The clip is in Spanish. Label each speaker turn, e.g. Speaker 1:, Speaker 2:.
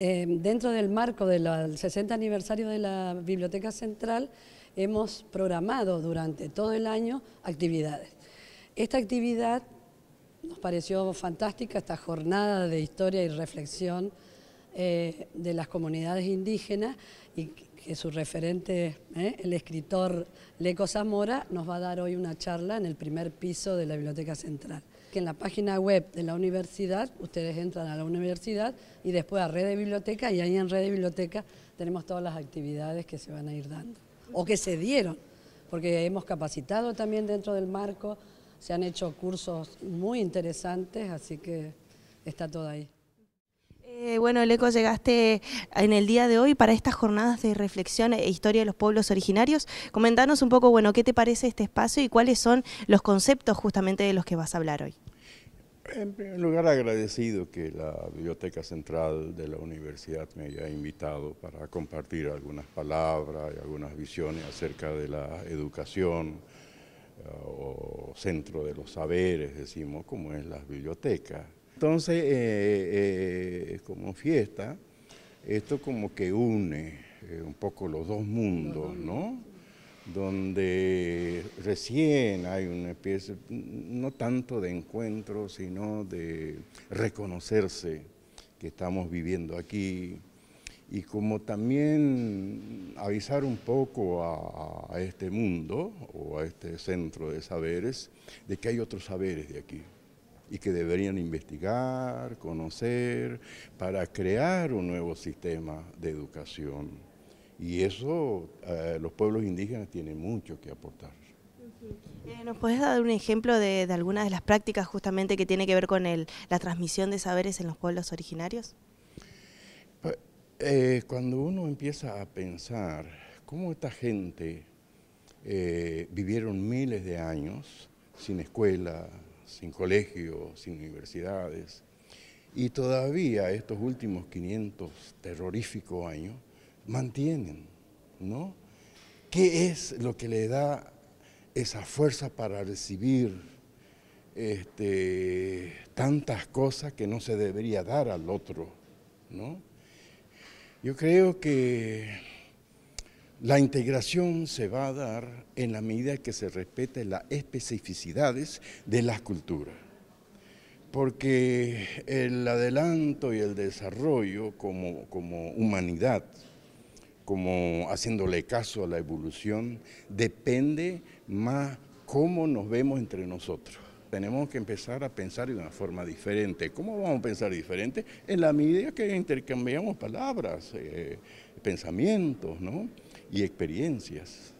Speaker 1: Em, dentro del marco del 60 aniversario de la Biblioteca Central, hemos programado durante todo el año actividades. Esta actividad nos pareció fantástica, esta jornada de historia y reflexión eh, de las comunidades indígenas y que su referente, eh, el escritor Leco Zamora, nos va a dar hoy una charla en el primer piso de la Biblioteca Central en la página web de la universidad, ustedes entran a la universidad y después a Red de Biblioteca y ahí en Red de Biblioteca tenemos todas las actividades que se van a ir dando o que se dieron, porque hemos capacitado también dentro del marco, se han hecho cursos muy interesantes, así que está todo ahí. Eh, bueno, Leco,
Speaker 2: llegaste en el día de hoy para estas jornadas de reflexión e historia de los pueblos originarios. Comentanos un poco, bueno, ¿qué te parece este espacio y cuáles son los conceptos justamente de los que vas a hablar hoy?
Speaker 3: En primer lugar, agradecido que la Biblioteca Central de la Universidad me haya invitado para compartir algunas palabras y algunas visiones acerca de la educación eh, o centro de los saberes, decimos, como es la biblioteca. Entonces, eh, eh, como fiesta, esto como que une un poco los dos mundos, ¿no? donde recién hay una especie, no tanto de encuentro, sino de reconocerse que estamos viviendo aquí, y como también avisar un poco a, a, este mundo o a este centro de saberes de que hay otros saberes de aquí y que deberían investigar, conocer, para crear un nuevo sistema de educación. Y eso eh, los pueblos indígenas tienen mucho que aportar.
Speaker 2: Eh, ¿Nos puedes dar un ejemplo de, de algunas de las prácticas justamente que tiene que ver con la transmisión de saberes en los pueblos originarios?
Speaker 3: Pues, eh, cuando uno empieza a pensar cómo esta gente vivieron miles de años sin escuela, sin colegio, sin universidades, y todavía estos últimos 500 terroríficos años mantienen, ¿no? ¿Qué es lo que le da esa fuerza para recibir este, tantas cosas que no se debería dar al otro, ¿no? Yo creo que la integración se va a dar en la medida que se respeten las especificidades de las culturas porque el adelanto y el desarrollo como, como humanidad como haciéndole caso a la evolución, depende más cómo nos vemos entre nosotros. Tenemos que empezar a pensar de una forma diferente. ¿Cómo vamos a pensar diferente? En la medida que intercambiamos palabras, eh, pensamientos y experiencias.